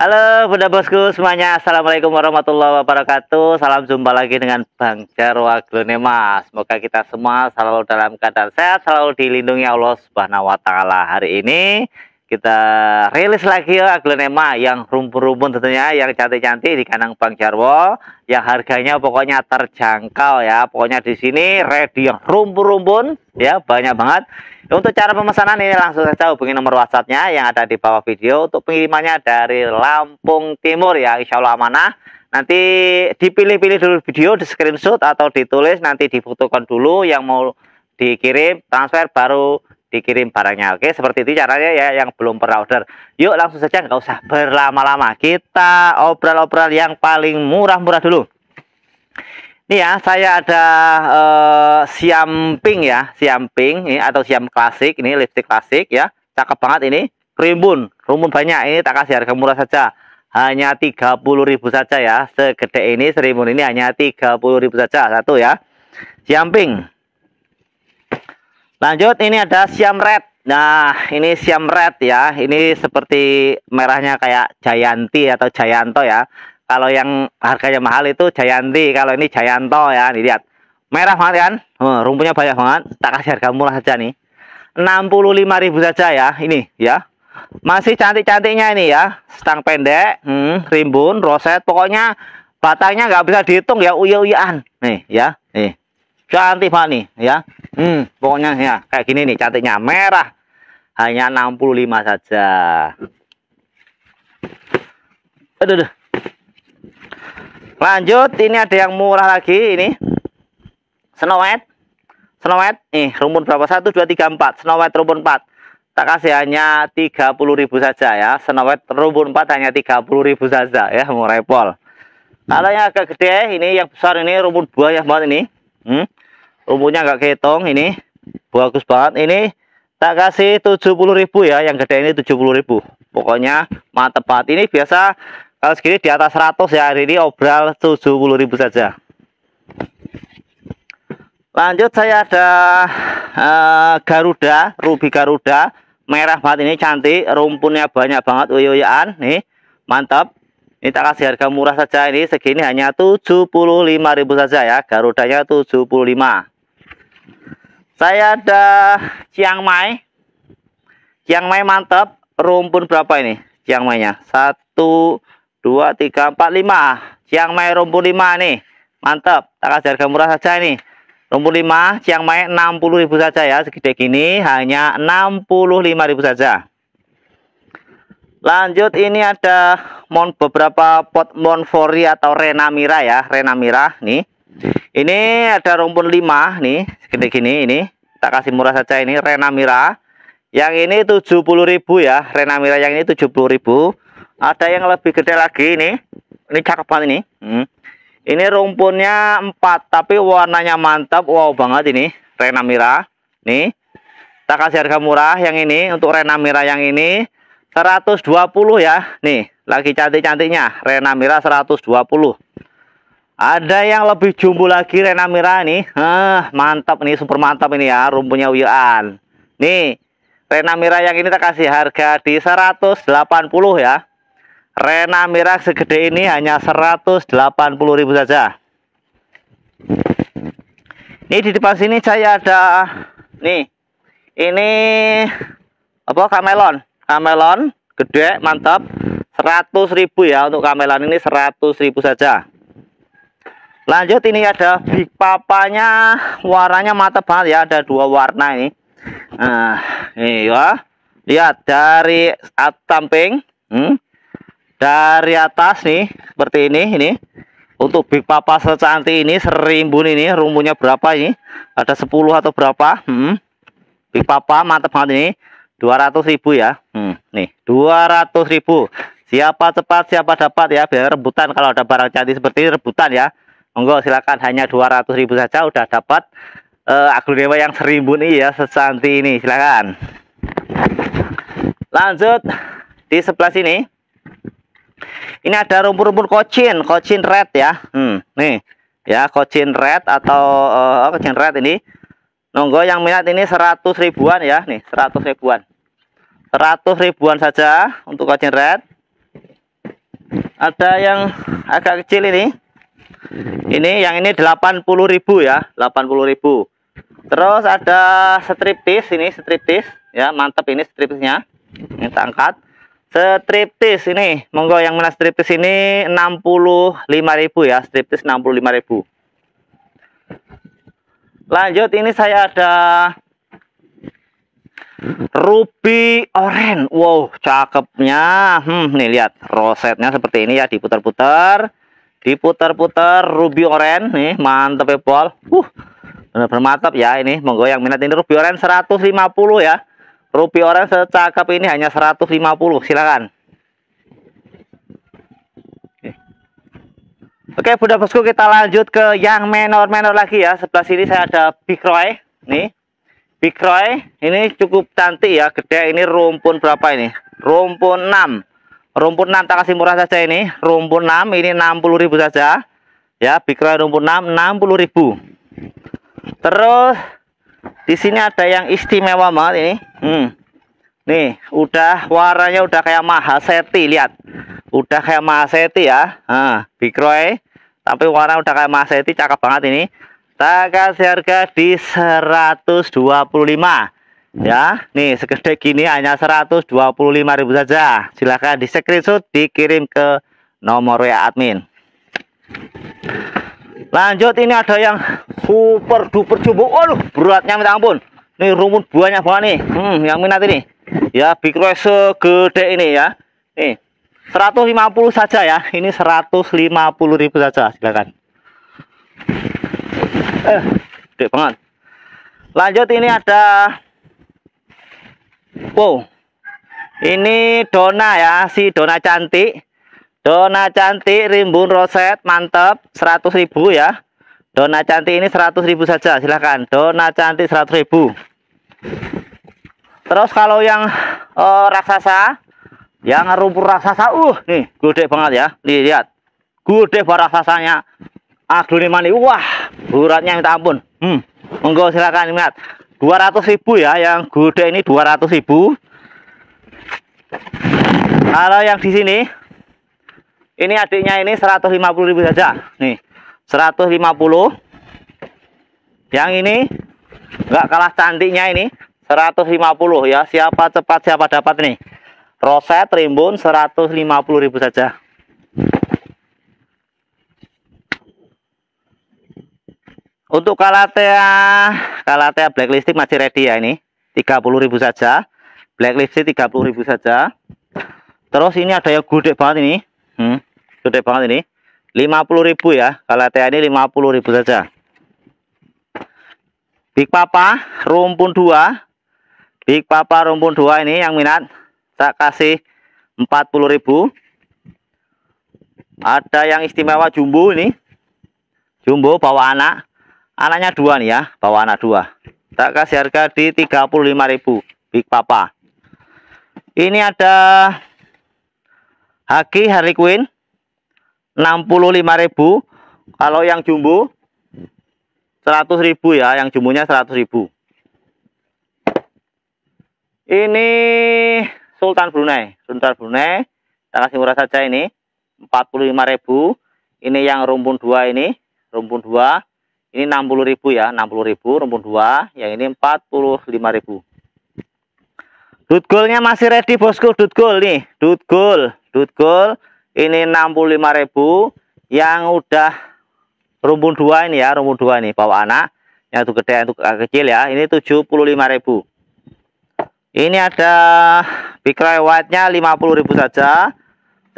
Halo Bunda Bosku semuanya Assalamualaikum warahmatullahi wabarakatuh Salam jumpa lagi dengan Bang Jarwa Glonema Semoga kita semua selalu dalam keadaan sehat Selalu dilindungi Allah Subhanahu Wa Ta'ala Hari ini kita rilis lagi ya aglonema yang rumpun-rumpun tentunya yang cantik-cantik di kandang Bang Jarwo yang harganya pokoknya terjangkau ya pokoknya di sini ready yang rumpun-rumpun ya banyak banget untuk cara pemesanan ini langsung saja hubungi nomor WhatsAppnya yang ada di bawah video untuk pengirimannya dari Lampung Timur ya Insya Allah amanah nanti dipilih-pilih dulu video di screenshot atau ditulis nanti difotokan dulu yang mau dikirim transfer baru dikirim barangnya oke seperti itu caranya ya yang belum pernah order yuk langsung saja nggak usah berlama-lama kita obral-obral yang paling murah-murah dulu ini ya saya ada uh, eh, siam pink ya siam pink ini atau siam klasik ini lipstick klasik ya cakep banget ini rimbun rumun banyak ini tak kasih harga murah saja hanya 30.000 saja ya segede ini serimun ini hanya 30.000 saja satu ya siam pink Lanjut ini ada Siam Red. Nah, ini Siam Red ya. Ini seperti merahnya kayak Jayanti atau Jayanto ya. Kalau yang harganya mahal itu Jayanti, kalau ini Jayanto ya. Nih lihat. Merah banget kan? Hmm, rumputnya banyak banget. Tak kasih harga murah saja nih. ribu saja ya ini ya. Masih cantik-cantiknya ini ya. Stang pendek, hmm, rimbun, roset, pokoknya batangnya nggak bisa dihitung ya Uyuh-uyuhan. Nih ya. Cantik banget nih ya. Hmm, pokoknya ya kayak gini nih cantiknya merah. Hanya 65 saja. Aduh, aduh. Lanjut, ini ada yang murah lagi ini. Snow White. Snow White, nih rumpun berapa? 1 2 3 4. Snow White rumpun 4 tak kasih hanya 30.000 saja ya. White rumpun 4 hanya 30.000 saja ya, murah pol Kalau yang agak gede ini yang besar ini rumpun buah ya banget ini. Hmm? Rumputnya nggak kehitung ini. Bagus banget ini. Tak kasih 70.000 ya, yang gede ini 70.000. Pokoknya mantep banget. Ini biasa kalau segini di atas 100 ya. Hari ini obral 70.000 saja. Lanjut saya ada uh, Garuda, Ruby Garuda. Merah banget ini cantik, rumpunnya banyak banget uyuyaan nih. Mantap. Ini tak kasih harga murah saja ini segini hanya 75.000 saja ya. Garudanya 75. Saya ada Chiang Mai. Chiang Mai mantap. Rumpun berapa ini? Chiang Mai-nya. 1 2 3 4 5. Chiang Mai rumpun 5 nih. Mantap. Tak kasih harga murah saja ini. Rumpun 5 Chiang Mai 60.000 saja ya. Segede gini hanya 65.000 saja. Lanjut ini ada mon beberapa pot monfori atau renamira ya, renamira nih. Ini ada rumpun 5 nih, segini gini ini. Tak kasih murah saja ini renamira. Yang ini 70.000 ya, renamira yang ini 70.000. Ada yang lebih gede lagi ini. Ini cakep banget ini. Hmm. Ini rumpunnya 4 tapi warnanya mantap, wow banget ini renamira. Nih. Tak kasih harga murah yang ini untuk renamira yang ini 120 ya. Nih, lagi cantik-cantiknya Rena Mira 120. Ada yang lebih jumbo lagi Rena Mira nih. Eh, mantap nih, super mantap ini ya rumpunya Wian. Nih, Rena Mira yang ini tak kasih harga di 180 ya. Rena Mira segede ini hanya ribu saja. Ini di depan sini saya ada nih. Ini apa? Kamelon kamelon gede mantap 100.000 ya untuk kamelon ini 100.000 saja lanjut ini ada big papanya warnanya mata banget ya ada dua warna ini nah ini ya lihat dari samping hmm, dari atas nih seperti ini ini untuk big papa secantik ini serimbun ini rumbunya berapa ini ada 10 atau berapa hmm, big papa mantap banget ini 200 ribu ya hmm, nih 200 ribu siapa cepat siapa dapat ya biar rebutan kalau ada barang cantik seperti ini rebutan ya monggo silakan hanya 200 ribu saja udah dapat uh, eh, aglonema yang seribu nih ya sesanti ini silakan lanjut di sebelah sini ini ada rumput-rumput kocin kocin red ya hmm, nih ya kocin red atau uh, kocin red ini Nunggu yang minat ini 100 ribuan ya nih 100 ribuan 100 ribuan saja untuk kucing red ada yang agak kecil ini ini yang ini ribu ya ribu. terus ada striptis ini striptis ya mantap ini striptisnya ini kita angkat striptis ini monggo yang mana striptis ini 65.000 ya striptis 65.000 lanjut ini saya ada ruby oren, wow cakepnya hmm nih lihat rosetnya seperti ini ya diputar-putar diputar-putar ruby oren, nih mantep ya Paul uh benar-benar mantap ya ini monggo yang minat ini ruby Oren 150 ya ruby oren secakep ini hanya 150 silakan Oke, Bunda Bosku kita lanjut ke yang menor-menor lagi ya. Sebelah sini saya ada Big Roy. Nih, Big ini cukup cantik ya, gede. Ini rumpun berapa ini? Rumpun 6. Rumpun 6 tak kasih murah saja ini. Rumpun 6 ini 60.000 saja. Ya, Big Roy rumpun 6 60.000. Terus di sini ada yang istimewa banget ini. Hmm. Nih, udah warnanya udah kayak seti lihat. Udah kayak seti ya. Nah, Big tapi warna udah kayak seti. cakep banget ini kita kasih harga di 125 hmm. ya nih segede gini hanya ribu saja silahkan di screenshot dikirim ke nomor WA admin lanjut ini ada yang super duper jumbo aduh beratnya minta ampun nih rumun buahnya buah nih hmm, yang minat ini ya big rose segede ini ya nih 150 saja ya ini ribu saja silahkan eh gede banget lanjut ini ada wow ini dona ya si dona cantik dona cantik rimbun roset mantep 100.000 ya dona cantik ini 100.000 saja silahkan dona cantik 100.000 terus kalau yang uh, raksasa yang rumput raksasa uh nih gede banget ya lihat gede banget raksasanya aglone mani wah buratnya minta ampun hmm monggo silakan ingat 200.000 ya yang gude ini 200.000 kalau yang di sini ini adiknya ini 150.000 saja nih 150 yang ini enggak kalah cantiknya ini 150 ya siapa cepat siapa dapat nih roset rimbun 150.000 saja Untuk kalatea ah, kalatea Black Lipstick masih ready ya ini. 30.000 saja. Black Lipstick 30.000 saja. Terus ini ada yang gede banget ini. Hmm, gede banget ini. 50.000 ya. kalatea ini 50.000 saja. Big Papa rumpun 2. Big Papa rumpun 2 ini yang minat tak kasih 40.000. Ada yang istimewa jumbo ini. Jumbo bawa anak anaknya dua nih ya bawa anak dua tak kasih harga di 35.000 Big Papa ini ada Haki Harley Quinn 65.000 kalau yang jumbo 100.000 ya yang jumbonya 100.000 ini Sultan Brunei Sultan Brunei kita kasih murah saja ini 45.000 ini yang rumpun dua ini rumpun dua. Ini 60.000 ya, 60.000 rumpun 2, yang ini 45.000. Dut masih ready bosku, dut goal nih, dut goal, dut goal. Ini 65.000 yang udah rumpun 2 ini ya, rumpun 2 ini bawa anak. Yang itu gede, yang itu kecil ya. Ini 75.000. Ini ada big white-nya 50.000 saja.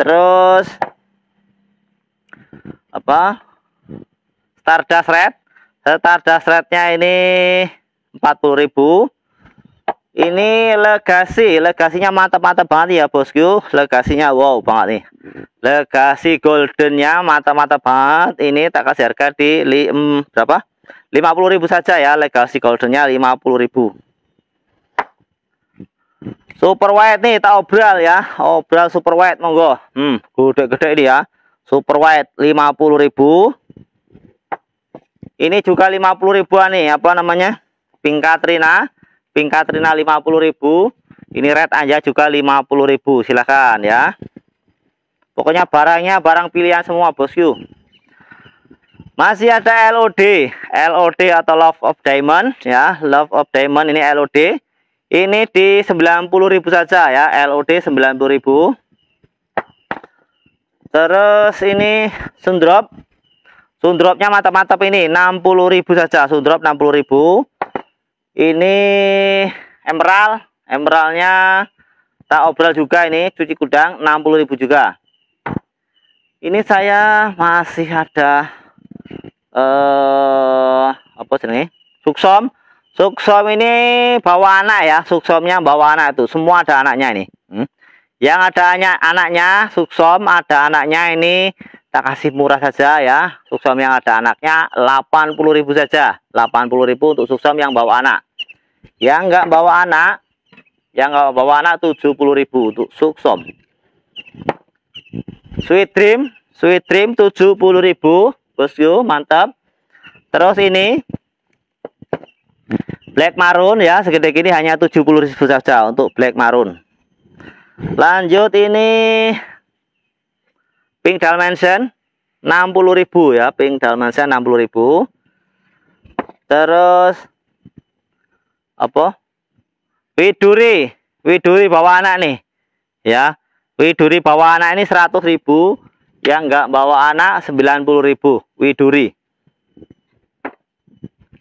Terus apa? Stardust Red setar dasretnya ini 40.000 ini legasi legasinya mantap-mantap banget ya bosku legasinya wow banget nih legasi goldennya mantap-mantap banget ini tak kasih harga di li, hmm, berapa 50.000 saja ya legasi goldennya 50.000 super white nih tak obral ya obral super white monggo hmm gede-gede ini ya super white lima ribu ini juga 50 ribuan nih, apa namanya? Pink Katrina. Pink Katrina 50 ribu. Ini red aja juga 50 ribu, silahkan ya. Pokoknya barangnya barang pilihan semua bosku. Masih ada LOD, LOD atau Love of Diamond ya, Love of Diamond ini LOD. Ini di ribu saja ya, LOD ribu. Terus ini sundrop Sundropnya mantap-mantap ini 60.000 saja, sundrop 60.000. Ini emerald, emeraldnya tak obral juga ini cuci kudang 60.000 juga. Ini saya masih ada eh apa ini, Suksom. Suksom ini bawa anak ya, suksomnya bawa anak itu. semua ada anaknya ini. Hmm. Yang ada anaknya, anaknya suksom, ada anaknya ini kita kasih murah saja ya suksom yang ada anaknya 80.000 saja 80.000 untuk suksom yang bawa anak yang enggak bawa anak yang enggak bawa anak 70.000 untuk suksom. sweet dream sweet dream 70.000 bosku mantap terus ini black maroon ya segede gini hanya 70.000 saja untuk black maroon lanjut ini Pink Dalmansion 60.000 ya, pink Dalmansion 60.000. Terus apa? Widuri, widuri bawa anak nih. Ya. Widuri bawa anak ini 100.000, yang enggak bawa anak 90.000 widuri.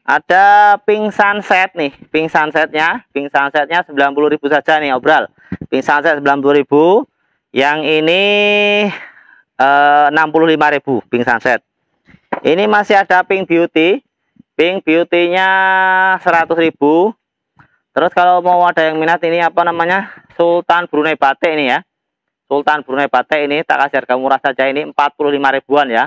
Ada pink sunset nih, pink sunsetnya, pink sunsetnya 90.000 saja nih obral. Pink sunset 90.000. Yang ini 65.000 eh, pink sunset ini masih ada pink beauty pink beauty-nya 100.000 terus kalau mau ada yang minat ini apa namanya Sultan Brunei Batik ini ya Sultan Brunei Batik ini tak kasih harga murah saja ini 45.000 ribuan ya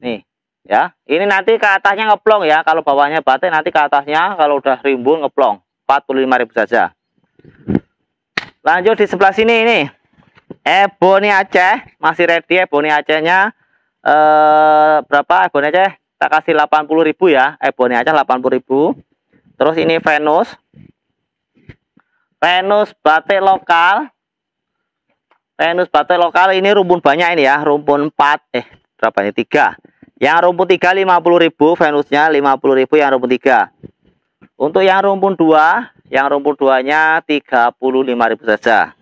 nih ya ini nanti ke atasnya ngeplong ya kalau bawahnya batik nanti ke atasnya kalau udah rimbun ngeplong 45 saja lanjut di sebelah sini ini Ebony Aceh masih ready Ebony Acehnya eh berapa Ebony Aceh tak kasih 80.000 ya Ebony Aceh 80.000 terus ini Venus Venus batik lokal Venus batik lokal ini rumpun banyak ini ya rumpun 4 eh berapa ini 3 yang rumpun 3 50.000 Venusnya 50.000 yang rumpun 3 untuk yang rumpun 2 yang rumpun 2 nya 35.000 saja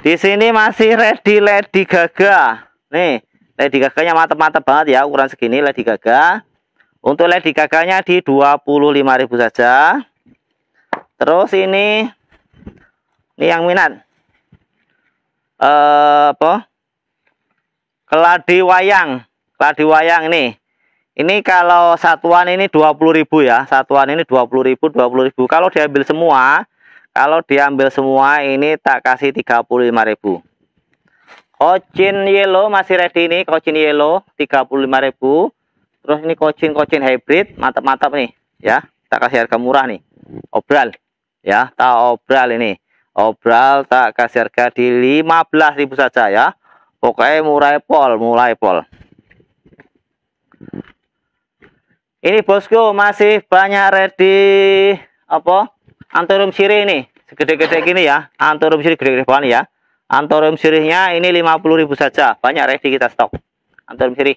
di sini masih ready Lady Gaga. Nih, Lady Gaganya mantap-mantap banget ya ukuran segini Lady Gaga. Untuk Lady Gaganya di 25.000 saja. Terus ini ini yang minat. Eh apa? Keladi wayang. Keladi wayang ini. Ini kalau satuan ini 20.000 ya. Satuan ini 20.000, 20.000. Kalau diambil semua kalau diambil semua ini tak kasih 35.000. Kocin yellow masih ready ini, kocin yellow 35.000. Terus ini kocin-kocin hybrid, mantap-mantap nih, ya. Tak kasih harga murah nih. Obral. Ya, tak obral ini. Obral tak kasih harga di ribu saja ya. Pokoknya murai pol, mulai pol. Ini bosku masih banyak ready apa? antorum sirih ini segede-gede gini ya antorum sirih gede-gede banget ya antorum sirihnya ini 50.000 saja banyak ready kita stok antorum sirih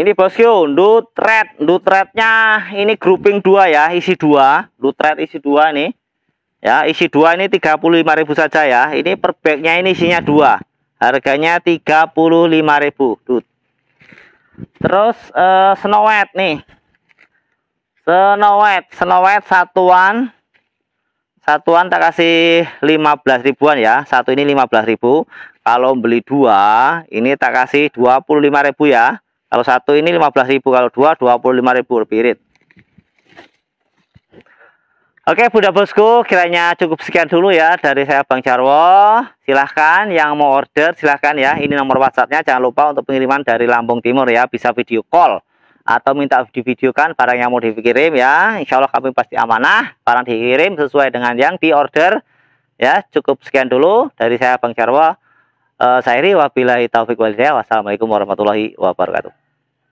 ini bosku nutret nutretnya ini grouping dua ya isi 2 nutret isi dua nih ya isi dua ini 35.000 saja ya ini per bagnya ini isinya dua harganya 35.000 terus uh, eh, white nih Snow White, Snow White satuan. Satuan tak kasih 15 ribuan ya. Satu ini 15 ribu. Kalau beli dua, ini tak kasih 25 ribu ya. Kalau satu ini 15 ribu, kalau dua 25 ribu pirit. Oke Bunda Bosku, kiranya cukup sekian dulu ya dari saya Bang Jarwo. Silahkan yang mau order silahkan ya. Ini nomor WhatsAppnya jangan lupa untuk pengiriman dari Lampung Timur ya. Bisa video call atau minta divideokan barang yang mau dikirim ya Insya Allah kami pasti amanah barang dikirim sesuai dengan yang di order ya cukup sekian dulu dari saya Bang Jarwo uh, eh, Sairi wabillahi taufiq walhidayah wassalamualaikum warahmatullahi wabarakatuh